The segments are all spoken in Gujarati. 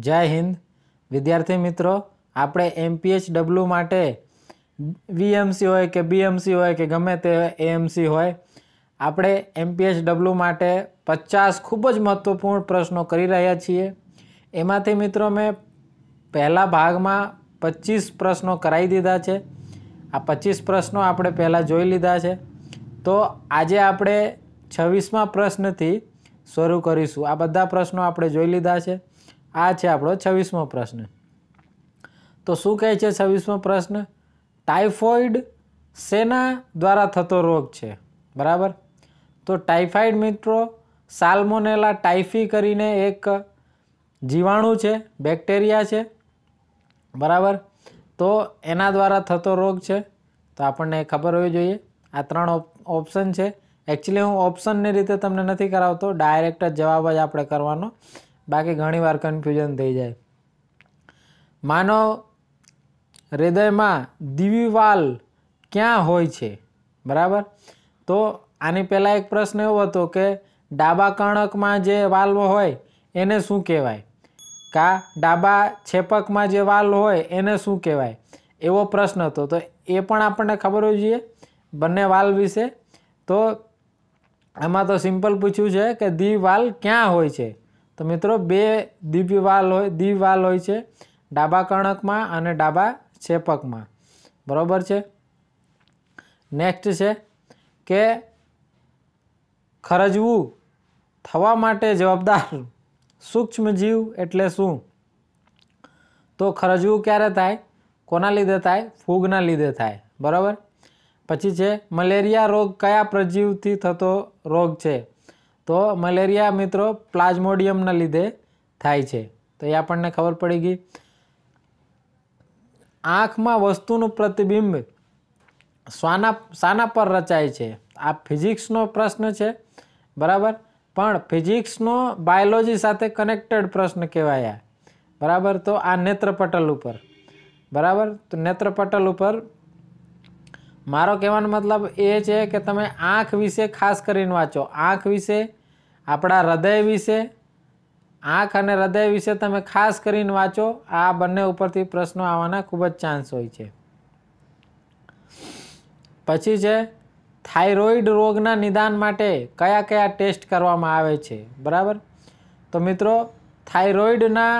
જય હિન્દ વિદ્યાર્થી મિત્રો આપણે એમપીએચ ડબલ્યુ માટે વીએમસી હોય કે બીએમસી હોય કે ગમે તે એએમસી હોય આપણે એમપીએચ ડબલ્યુ માટે પચાસ ખૂબ જ મહત્ત્વપૂર્ણ પ્રશ્નો કરી રહ્યા છીએ એમાંથી મિત્રો મેં પહેલા ભાગમાં પચીસ પ્રશ્નો કરાવી દીધા છે આ પચીસ પ્રશ્નો આપણે પહેલાં જોઈ લીધા છે તો આજે આપણે છવ્વીસમાં પ્રશ્નથી શરૂ કરીશું આ બધા પ્રશ્નો આપણે જોઈ લીધા છે આ છે આપણો છવ્વીસમો પ્રશ્ન તો શું કહે છે છવ્વીસમો પ્રશ્ન ટાઇફોઇડ શેના દ્વારા થતો રોગ છે બરાબર તો ટાઇફાઇડ મિત્રો સાલ્મોનેલા ટાઈફી કરીને એક જીવાણુ છે બેક્ટેરિયા છે બરાબર તો એના દ્વારા થતો રોગ છે તો આપણને ખબર હોવી જોઈએ આ ત્રણ ઓપ્શન છે એકચ્યુઅલી હું ઓપ્શનની રીતે તમને નથી કરાવતો ડાયરેક્ટ જ જવાબ જ આપણે કરવાનો બાકી ઘણીવાર કન્ફ્યુઝન થઈ જાય માનવ હૃદયમાં દિવ્યવાલ ક્યાં હોય છે બરાબર તો આની પહેલાં એક પ્રશ્ન એવો હતો કે ડાબા કણકમાં જે વાલ્વ હોય એને શું કહેવાય કા ડાબા છેપકમાં જે વાલ્વ હોય એને શું કહેવાય એવો પ્રશ્ન હતો તો એ પણ આપણને ખબર હોવી જોઈએ બંને વાલ્વ વિશે તો એમાં તો સિમ્પલ પૂછ્યું છે કે દિવાલ ક્યાં હોય છે તો મિત્રો બે દિવ્યવાલ હોય દિવાલ હોય છે ડાબા કર્ણકમાં અને ડાબા છેપકમાં બરાબર છે નેક્સ્ટ છે કે ખરજવું થવા માટે જવાબદાર સૂક્ષ્મજીવ એટલે શું તો ખરજવું ક્યારે થાય કોના લીધે થાય ફૂગના લીધે થાય બરાબર પછી છે મલેરિયા રોગ કયા પ્રજીવથી થતો રોગ છે તો મલેરિયા મિત્રો પ્લાઝમોડિયમના લીધે થાય છે તો એ આપણને ખબર પડી ગઈ આંખમાં વસ્તુનું પ્રતિબિંબ શ્વાના શાના પર રચાય છે આ ફિઝિક્સનો પ્રશ્ન છે બરાબર પણ ફિઝિક્સનો બાયોલોજી સાથે કનેક્ટેડ પ્રશ્ન કહેવાયા બરાબર તો આ નેત્રપટલ ઉપર બરાબર તો નેત્રપટલ ઉપર મારો કહેવાનો મતલબ એ છે કે તમે આંખ વિશે ખાસ કરીને વાંચો આંખ વિશે આપણા હૃદય વિશે આંખ અને હૃદય વિશે તમે ખાસ કરીને વાંચો આ બંને ઉપરથી પ્રશ્નો આવવાના ખૂબ જ ચાન્સ હોય છે પછી છે થાઇરોઇડ રોગના નિદાન માટે કયા કયા ટેસ્ટ કરવામાં આવે છે બરાબર તો મિત્રો થાઇરોઇડના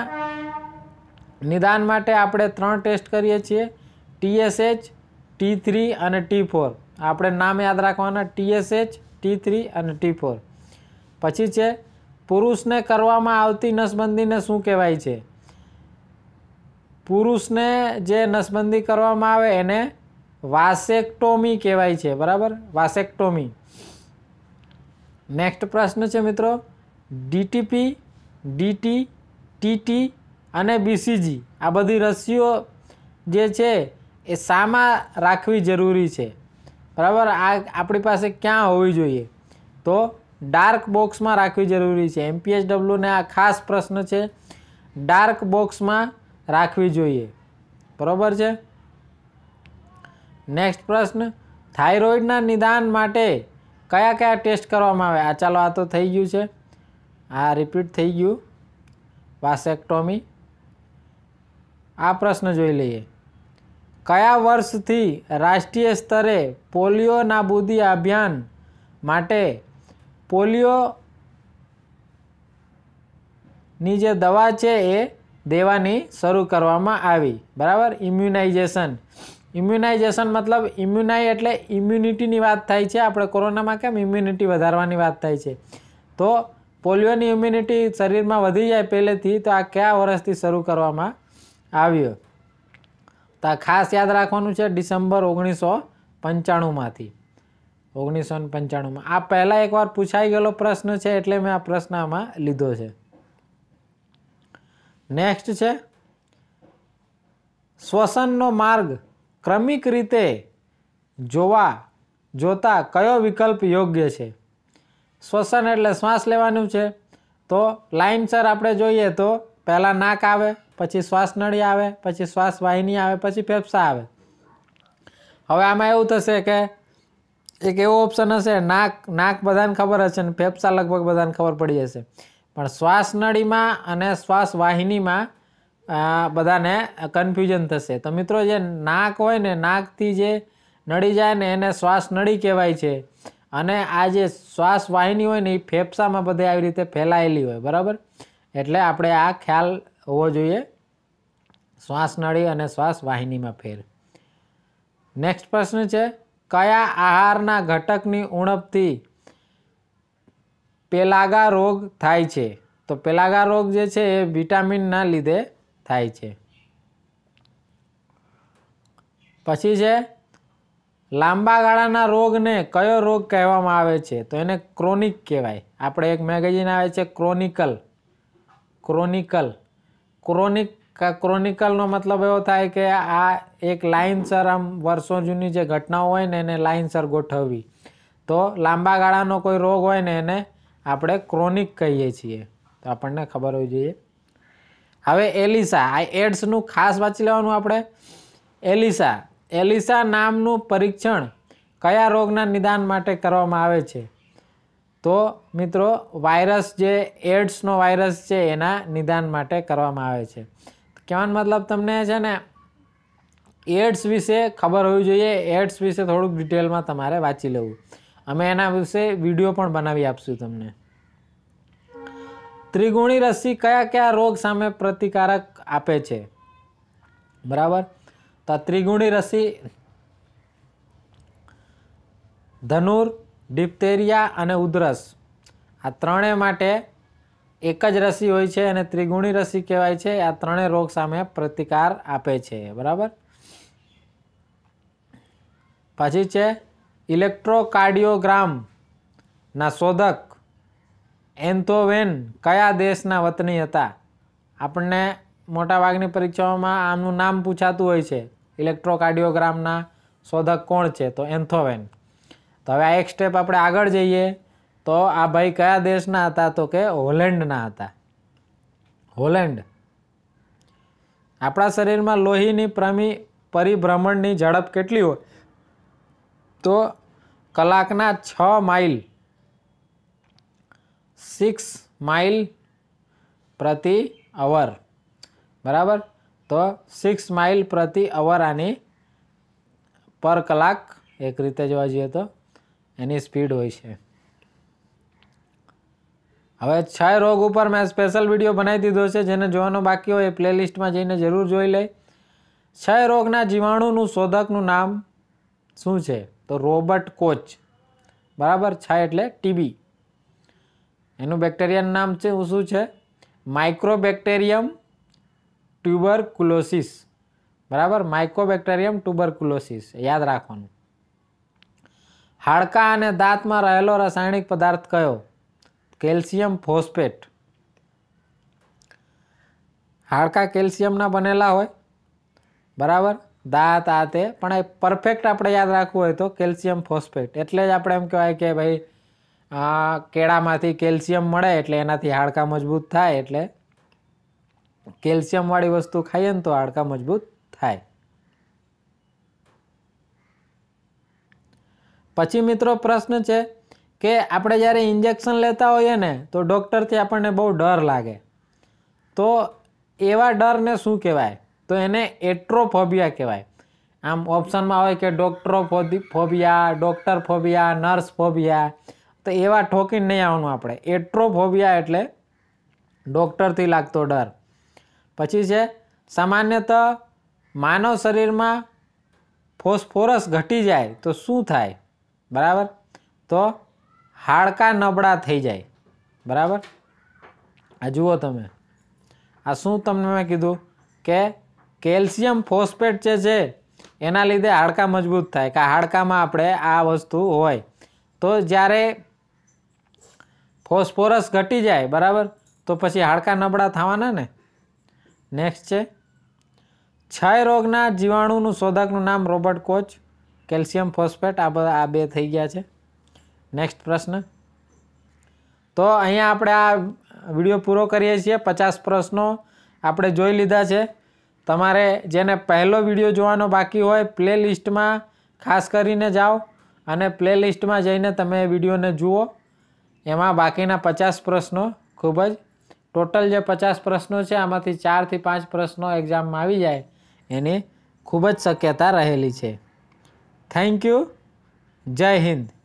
નિદાન માટે આપણે ત્રણ ટેસ્ટ કરીએ છીએ ટીએસએચ ટી થ્રી અને ટી ફોર આપણે નામ યાદ રાખવાના ટીએસએચ ટી થ્રી અને ટી ફોર પછી છે પુરુષને કરવામાં આવતી નસબંધીને શું કહેવાય છે પુરુષને જે નસબંધી કરવામાં આવે એને વાસેક્ટોમી કહેવાય છે બરાબર વાસેક્ટોમી નેક્સ્ટ પ્રશ્ન છે મિત્રો ડીટીપી ડીટી ટીટી અને બીસીજી આ બધી રસીઓ જે છે એ શામાં રાખવી જરૂરી છે બરાબર આ આપણી પાસે ક્યાં હોવી જોઈએ તો ડાર્ક બોક્સમાં રાખવી જરૂરી છે એમપીએસડબલ્યુને આ ખાસ પ્રશ્ન છે ડાર્ક બોક્સમાં રાખવી જોઈએ બરાબર છે નેક્સ્ટ પ્રશ્ન થાઇરોઇડના નિદાન માટે કયા કયા ટેસ્ટ કરવામાં આવે આ ચાલો આ તો થઈ ગયું છે આ રિપીટ થઈ ગયું વાસેક્ટોમી આ પ્રશ્ન જોઈ લઈએ કયા વર્ષથી રાષ્ટ્રીય સ્તરે પોલિયો નાબૂદી અભિયાન માટે પોલિયોની જે દવા છે એ દેવાની શરૂ કરવામાં આવી બરાબર ઇમ્યુનાઇઝેશન ઇમ્યુનાઇઝેશન મતલબ ઇમ્યુનાઇ એટલે ઇમ્યુનિટીની વાત થાય છે આપણે કોરોનામાં કેમ ઇમ્યુનિટી વધારવાની વાત થાય છે તો પોલિયોની ઇમ્યુનિટી શરીરમાં વધી જાય પહેલેથી તો આ કયા વર્ષથી શરૂ કરવામાં આવ્યો તો આ ખાસ યાદ રાખવાનું છે ડિસેમ્બર ઓગણીસો પંચાણુંમાંથી ઓગણીસો પંચાણુંમાં આ પહેલાં એકવાર પૂછાઈ ગયેલો પ્રશ્ન છે એટલે મેં આ પ્રશ્ન આમાં લીધો છે નેક્સ્ટ છે શ્વસનનો માર્ગ ક્રમિક રીતે જોવા જોતા કયો વિકલ્પ યોગ્ય છે શ્વસન એટલે શ્વાસ લેવાનું છે તો લાઇનસર આપણે જોઈએ તો પહેલાં નાક આવે પછી શ્વાસનળી આવે પછી શ્વાસવાહિની આવે પછી ફેફસા આવે હવે આમાં એવું થશે કે એક એવો ઓપ્શન હશે નાક નાક બધાને ખબર હશે ને ફેફસા લગભગ બધાને ખબર પડી જશે પણ શ્વાસનળીમાં અને શ્વાસ વાહિનીમાં બધાને કન્ફ્યુઝન થશે તો મિત્રો જે નાક હોય ને નાકથી જે નડી જાય ને એને શ્વાસ નળી કહેવાય છે અને આ જે શ્વાસ વાહિની હોય ને એ ફેફસામાં બધે આવી રીતે ફેલાયેલી હોય બરાબર એટલે આપણે આ ખ્યાલ હોવો જોઈએ શ્વાસ નળી અને શ્વાસ વાહિનીમાં ફેર નેક્સ્ટ પ્રશ્ન છે કયા આહારના ઘટકની ઉણપથી પેલાગા રોગ થાય છે તો પેલાગા રોગ જે છે એ વિટામિનના લીધે થાય છે પછી છે લાંબા ગાળાના રોગને કયો રોગ કહેવામાં આવે છે તો એને ક્રોનિક કહેવાય આપણે એક મેગેઝિન આવે છે ક્રોનિકલ ક્રોનિકલ ક્રોનિક ક્રોનિકલનો મતલબ એવો થાય કે આ એક લાઇનસર આમ વર્ષો જૂની જે ઘટનાઓ હોય ને એને લાઇનસર ગોઠવવી તો લાંબા ગાળાનો કોઈ રોગ હોય ને એને આપણે ક્રોનિક કહીએ છીએ તો આપણને ખબર હોવી જોઈએ હવે એલિસા આ એડ્સનું ખાસ વાંચી લેવાનું આપણે એલિસા એલિસા નામનું પરીક્ષણ કયા રોગના નિદાન માટે કરવામાં આવે છે તો મિત્રો વાયરસ જે એડ્સનો વાયરસ છે એના નિદાન માટે કરવામાં આવે છે કહેવાનો મતલબ તમને છે ને એડ્સ વિશે ખબર હોવી જોઈએ એડ્સ વિશે થોડુંક ડિટેલમાં તમારે વાંચી લેવું અમે એના વિશે વિડીયો પણ બનાવી આપશું તમને ત્રિગુણી રસી કયા કયા રોગ સામે પ્રતિકારક આપે છે બરાબર તો ત્રિગુણી રસી ધનુર ડિપ્ટેરિયા અને ઉધરસ આ ત્રણે માટે એક જ રસી હોય છે અને ત્રિગુણી રસી કહેવાય છે આ ત્રણેય રોગ સામે પ્રતિકાર આપે છે બરાબર પછી છે ઇલેક્ટ્રોકાર્ડિયોગ્રામના શોધક એન્થોવેન કયા દેશના વતની હતા આપણને મોટાભાગની પરીક્ષાઓમાં આમનું નામ પૂછાતું હોય છે ઇલેક્ટ્રોકાર્ડિયોગ્રામના શોધક કોણ છે તો એન્થોવેન તો હવે આ એક સ્ટેપ આપણે આગળ જઈએ તો આ ભાઈ કયા દેશના હતા તો કે હોલેન્ડના હતા હોલેન્ડ આપણા શરીરમાં લોહીની પ્રમી પરિભ્રમણની ઝડપ કેટલી હોય તો કલાકના છ માઇલ સિક્સ માઇલ પ્રતિ અવર બરાબર તો સિક્સ માઇલ પ્રતિ અવર આની પર કલાક એક રીતે જોવા જઈએ તો એની સ્પીડ હોય છે હવે ક્ષય રોગ ઉપર મેં સ્પેશિયલ વિડીયો બનાવી દીધો છે જેને જોવાનો બાકી હોય એ પ્લેલિસ્ટમાં જઈને જરૂર જોઈ લે ક્ષય રોગના જીવાણુનું શોધકનું નામ શું છે તો રોબર્ટ કોચ બરાબર ક્ષય એટલે ટીબી એનું બેક્ટેરિયાનું નામ છે શું છે માઇક્રોબેક્ટેરિયમ ટ્યુબરક્યુલોસિસ બરાબર માઇક્રોબેક્ટેરિયમ ટ્યુબરક્યુલોસિસ યાદ રાખવાનું હાડકાં અને દાંતમાં રહેલો રાસાયણિક પદાર્થ કયો કેલ્શિયમ ફોસ્ફેટ હાડકાં કેલ્શિયમના બનેલા હોય બરાબર દાંત આ તે પણ એ પરફેક્ટ આપણે યાદ રાખવું હોય તો કેલ્શિયમ ફોસ્ફેટ એટલે જ આપણે એમ કહેવાય કે ભાઈ કેળામાંથી કેલ્શિયમ મળે એટલે એનાથી હાડકાં મજબૂત થાય એટલે કેલ્શિયમવાળી વસ્તુ ખાઈએ ને તો હાડકાં મજબૂત થાય પછી મિત્રો પ્રશ્ન છે કે આપણે જ્યારે ઇન્જેક્શન લેતા હોઈએ ને તો ડૉક્ટરથી આપણને બહુ ડર લાગે તો એવા ડરને શું કહેવાય તો એને એટ્રોફોબિયા કહેવાય આમ ઓપ્શનમાં હોય કે ડોક્ટરો phobia doctor phobia nurse phobia તો એવા ઠોકીને નહીં આવવાનું આપણે એટ્રોફોબિયા એટલે ડૉક્ટરથી લાગતો ડર પછી છે સામાન્યત માનવ શરીરમાં ફોસ્ફોરસ ઘટી જાય તો શું થાય બરાબર તો હાડકા નબળા થઈ જાય બરાબર આ જુઓ તમે આ શું તમને મેં કીધું કે કેલ્શિયમ ફોસ્ફેટ જે છે એના લીધે હાડકાં મજબૂત થાય કે હાડકામાં આપણે આ વસ્તુ હોય તો જ્યારે ફોસ્ફોરસ ઘટી જાય બરાબર તો પછી હાડકાં નબળા થવાના ને નેક્સ્ટ છે ક્ષય રોગના જીવાણુનું શોધકનું નામ રોબર્ટ કોચ કેલ્શિયમ ફોસ્ફેટ આ બધા આ બે થઈ ગયા છે નેક્સ્ટ પ્રશ્ન તો અહીંયા આપણે આ વિડીયો પૂરો કરીએ છીએ પચાસ પ્રશ્નો આપણે જોઈ લીધા છે તમારે જેને પહેલો વિડીયો જોવાનો બાકી હોય પ્લેલિસ્ટમાં ખાસ કરીને જાઓ અને પ્લેલિસ્ટમાં જઈને તમે વિડીયોને જુઓ એમાં બાકીના પચાસ પ્રશ્નો ખૂબ જ ટોટલ જે પચાસ પ્રશ્નો છે આમાંથી ચારથી પાંચ પ્રશ્નો એક્ઝામમાં આવી જાય એની ખૂબ જ શક્યતા રહેલી છે થેન્ક યુ જય હિન્દ